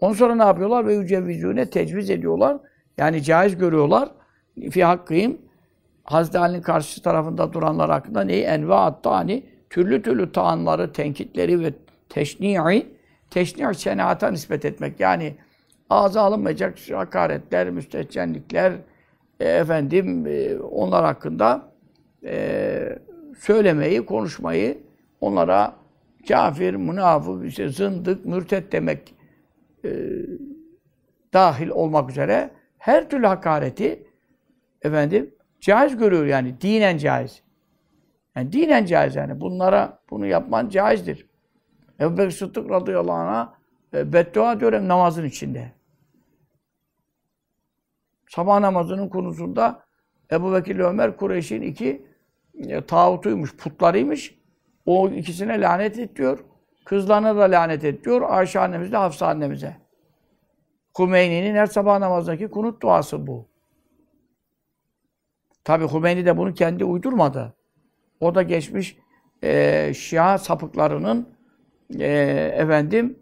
Ondan sonra ne yapıyorlar? Ve yücevvizüne tecviz ediyorlar. Yani caiz görüyorlar. Fi hakkıyım. Hazreti Ali'nin karşı tarafında duranlar hakkında neyi? Enva attani türlü türlü taanları, tenkitleri ve teşni'i teşni' senata nispet etmek. Yani ağza alınmayacak hakaretler, müstehcenlikler, e, efendim e, onlar hakkında e, söylemeyi, konuşmayı onlara kafir, münafık, işte zındık, mürtet demek e, dahil olmak üzere her türlü hakareti efendim caiz görüyor yani dinen caiz. Yani dinen caiz yani. Bunlara bunu yapman caizdir. Ebu Bekir Sıddık radıyallahu anh'a e, beddua diyorum namazın içinde. Sabah namazının konusunda Ebu Bekir Ömer Kureyş'in iki e, tağutuymuş, putlarıymış. O ikisine lanet ediyor. Kızlarına da lanet et diyor. Ayşe annemizle Hafsa annemize. Hümeyni'nin her sabah namazdaki kunut duası bu. Tabi Hümeyni de bunu kendi uydurmadı. O da geçmiş e, Şia sapıklarının e, efendim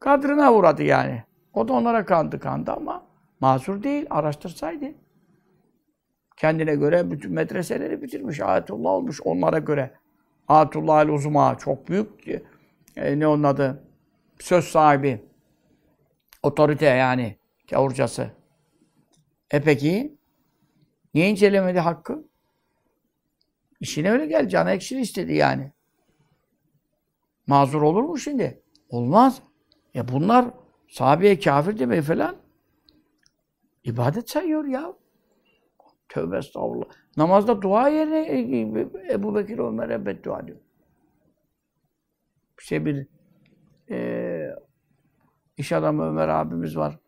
kadrına uğradı yani. O da onlara kandı kandı ama mazur değil. Araştırsaydı. Kendine göre bütün medreseleri bitirmiş. Ayetullah olmuş onlara göre. Atullah el Uzma çok büyük e, ne onun adı? Söz sahibi. Otorite yani. Kavurcası. E peki niye incelemedi hakkı? İşine öyle gel. Canı ekşili istedi yani. Mazur olur mu şimdi? Olmaz. Ya bunlar sahabeye kafir demeyi falan ibadet sayıyor ya. Tövbe estağfurullah. Namazda dua yerine e, e, Ebu Bekir Ömer'e beddua diyor. İşte bir e, iş adamı Ömer abimiz var.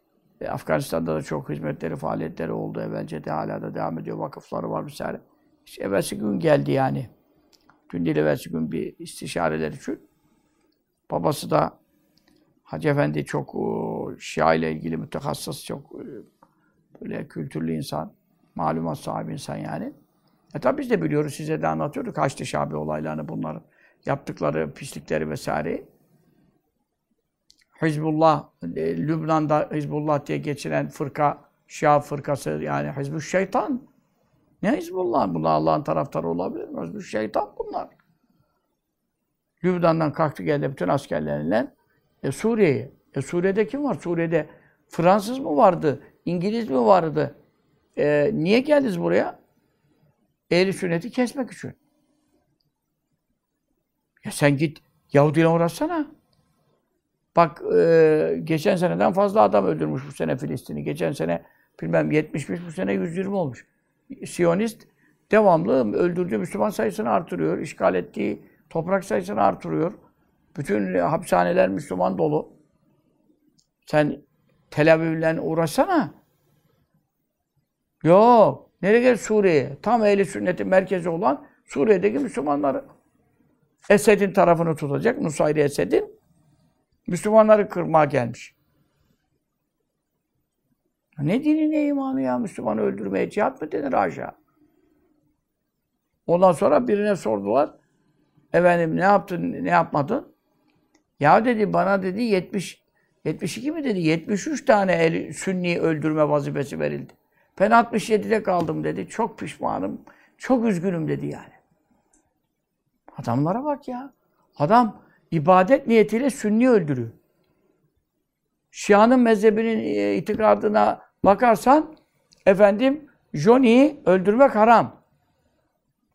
E, Afganistan'da da çok hizmetleri, faaliyetleri oldu. Evvelce de hala da devam ediyor. Vakıfları var vesaire. İşte evvelsi gün geldi yani. Dün değil evvelsi gün bir istişareler için. Babası da Hacı Efendi çok o, Şia ile ilgili mütehassıs, çok e, böyle kültürlü insan. Malumat sahibi insan yani. E tabi biz de biliyoruz, size de anlatıyorduk Haçlı Şabi olaylarını, bunlar yaptıkları pislikleri vesaire. Hizbullah, e, Lübnan'da Hizbullah diye geçilen fırka, Şia fırkası yani Hizbü Şeytan. Ne Hizbullah? Bunlar Allah'ın taraftarı olabilir mi? Hizbü Şeytan bunlar. Lübnan'dan kalktı geldi bütün askerleriyle e, Suriye'ye. E, Suriye'de kim var? Suriye'de Fransız mı vardı? İngiliz mi vardı? E, niye geldiniz buraya? Ehli sünneti kesmek için. Ya sen git Yahudi ile uğraşsana. Bak e, geçen seneden fazla adam öldürmüş bu sene Filistin'i. Geçen sene bilmem 75 bu sene 120 olmuş. Siyonist devamlı öldürdüğü Müslüman sayısını artırıyor. işgal ettiği toprak sayısını artırıyor. Bütün hapishaneler Müslüman dolu. Sen Tel Aviv'le uğraşsana. Yok. Nereye gel Suriye'ye? Tam ehli sünnetin merkezi olan Suriye'deki Müslümanları. Esed'in tarafını tutacak. Nusayri Esed'in. Müslümanları kırmaya gelmiş. Ne dini ne imanı ya Müslümanı öldürmeye cihat mı denir aşağı? Ondan sonra birine sordular. Efendim ne yaptın, ne yapmadın? Ya dedi bana dedi 70 72 mi dedi? 73 tane el, sünni öldürme vazifesi verildi. Ben 67'de kaldım dedi. Çok pişmanım. Çok üzgünüm dedi yani. Adamlara bak ya. Adam ibadet niyetiyle sünni öldürüyor. Şia'nın mezhebinin e, itikadına bakarsan efendim Johnny'yi öldürmek haram.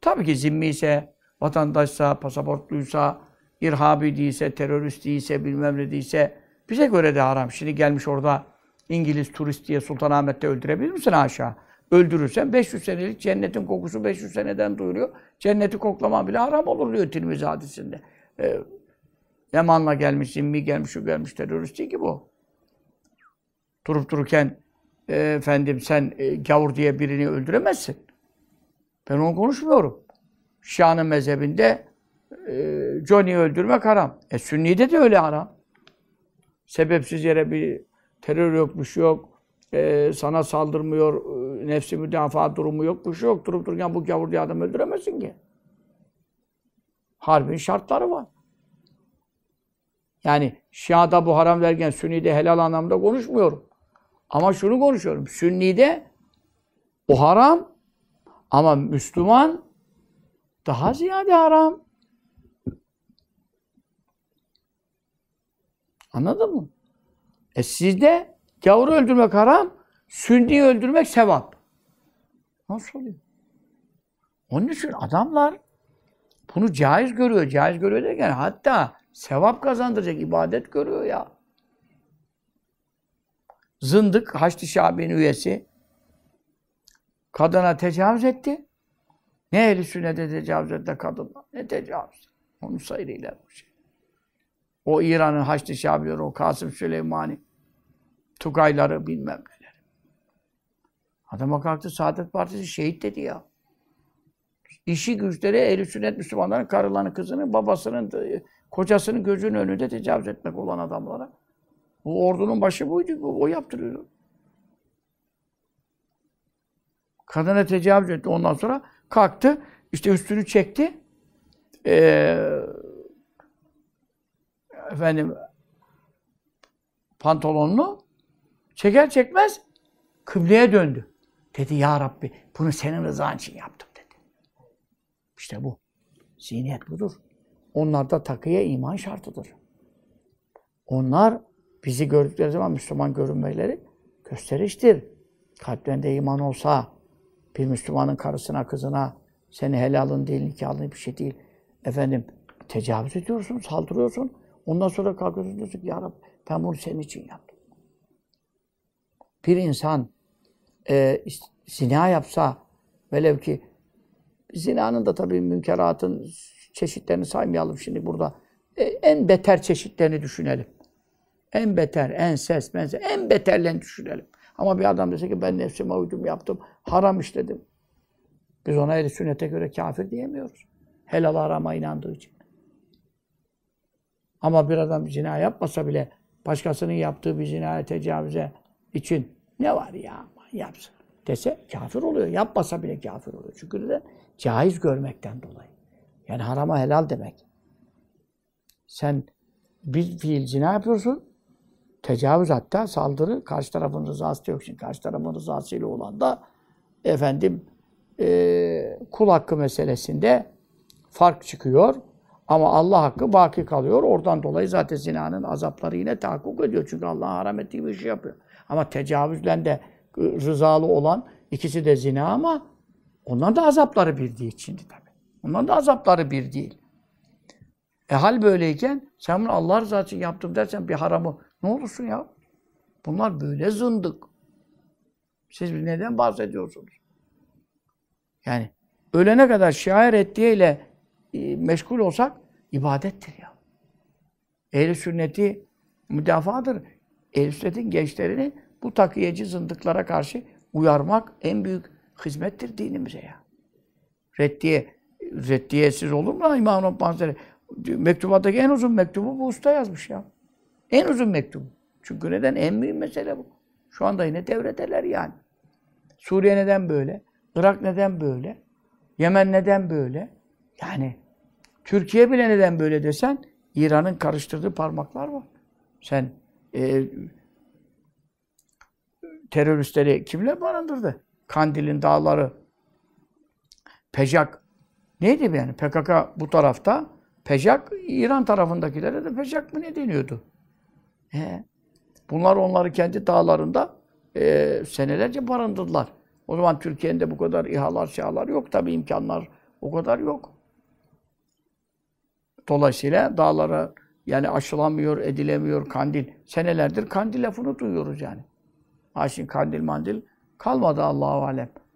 Tabii ki zimmi ise, vatandaşsa, pasaportluysa, irhabi değilse, terörist değilse, bilmem ne değilse bize göre de haram. Şimdi gelmiş orada İngiliz turist diye Sultanahmet'te öldürebilir misin aşağı? Öldürürsen 500 senelik cennetin kokusu 500 seneden duyuluyor. Cenneti koklaman bile haram olur diyor Tirmizi hadisinde. Ee, Yaman'la gelmişsin mi gelmiş, şu gelmiş terörist değil ki bu. Durup dururken e, efendim sen e, gavur diye birini öldüremezsin. Ben onu konuşmuyorum. Şia'nın mezhebinde e, Johnny'i öldürmek haram. E Sünni'de de öyle haram. Sebepsiz yere bir terör yokmuş yok, e, sana saldırmıyor, e, nefsi müdafaa durumu yokmuş yok. Durup dururken bu gavur diye adam öldüremezsin ki. Harbin şartları var. Yani Şia'da bu haram derken Sünni'de helal anlamda konuşmuyorum. Ama şunu konuşuyorum. Sünni'de o haram ama Müslüman daha ziyade haram. Anladın mı? E sizde gavuru öldürmek haram, sünniyi öldürmek sevap. Nasıl oluyor? Onun için adamlar bunu caiz görüyor. Caiz görüyor derken hatta sevap kazandıracak ibadet görüyor ya. Zındık, Haçlı Şabi'nin üyesi kadına tecavüz etti. Ne ehli sünnete tecavüz etti kadınla. Ne tecavüz. Onun sayılıyla bu şey. O İran'ın Haçlı Şabileri, o Kasım Süleymani, Tugayları bilmem neler. Adama kalktı Saadet Partisi şehit dedi ya. İşi güçleri ehl sünnet Müslümanların karılarını, kızını, babasının, e, kocasının gözünün önünde tecavüz etmek olan adamlara. Bu ordunun başı buydu, o yaptırıyordu. Kadına tecavüz etti. Ondan sonra kalktı, işte üstünü çekti. Ee, efendim pantolonunu çeker çekmez kıbleye döndü. Dedi ya Rabbi bunu senin rızan için yaptım dedi. İşte bu. Zihniyet budur. Onlarda takıya iman şartıdır. Onlar bizi gördükleri zaman Müslüman görünmeleri gösteriştir. Kalplerinde iman olsa bir Müslümanın karısına, kızına seni helalın değil, nikahın bir şey değil. Efendim tecavüz ediyorsun, saldırıyorsun. Ondan sonra kalkıyorsun diyorsun ki Ya Rabbi ben bunu senin için yaptım. Bir insan e, zina yapsa velev ki zinanın da tabii münkeratın çeşitlerini saymayalım şimdi burada. E, en beter çeşitlerini düşünelim. En beter, en ses, mense, en beterlerini düşünelim. Ama bir adam dese ki ben nefsime uydum yaptım, haram işledim. Biz ona eli sünnete göre kafir diyemiyoruz. Helal arama inandığı için. Ama bir adam cinayet yapmasa bile başkasının yaptığı bir zinaya tecavüze için ne var ya yapsın dese kafir oluyor. Yapmasa bile kafir oluyor. Çünkü de caiz görmekten dolayı. Yani harama helal demek. Sen bir fiil zina yapıyorsun. Tecavüz hatta saldırı karşı tarafın rızası yok. Şimdi karşı tarafın rızasıyla olan da efendim e, kul hakkı meselesinde fark çıkıyor. Ama Allah hakkı baki kalıyor. Oradan dolayı zaten zinanın azapları yine tahakkuk ediyor. Çünkü Allah haram ettiği bir şey yapıyor. Ama tecavüzle de rızalı olan ikisi de zina ama onların da azapları bir değil şimdi tabii. Onların da azapları bir değil. E hal böyleyken sen bunu Allah rızası için yaptım dersen bir haramı ne olursun ya? Bunlar böyle zındık. Siz neden bahsediyorsunuz? Yani ölene kadar şair ettiğiyle e, meşgul olsak ibadettir ya. Ehl-i sünneti müdafadır. Ehl-i sünnetin gençlerini bu takiyeci zındıklara karşı uyarmak en büyük hizmettir dinimize ya. Reddiye, reddiyesiz olur mu İmam Rabbani Mektubadaki en uzun mektubu bu usta yazmış ya. En uzun mektubu. Çünkü neden? En mühim mesele bu. Şu anda yine devredeler yani. Suriye neden böyle? Irak neden böyle? Yemen neden böyle? Yani Türkiye bile neden böyle desen İran'ın karıştırdığı parmaklar var. Sen e, teröristleri kimle barındırdı? Kandil'in dağları, Pejak, neydi yani? PKK bu tarafta, Pejak, İran tarafındakilere de Pejak mı ne deniyordu? He. Bunlar onları kendi dağlarında e, senelerce barındırdılar. O zaman Türkiye'nin de bu kadar İHA'lar, şahlar yok. Tabii imkanlar o kadar yok. Dolayısıyla dağlara yani aşılamıyor, edilemiyor kandil. Senelerdir kandil lafını duyuyoruz yani. Ha şimdi kandil mandil kalmadı Allahu alem.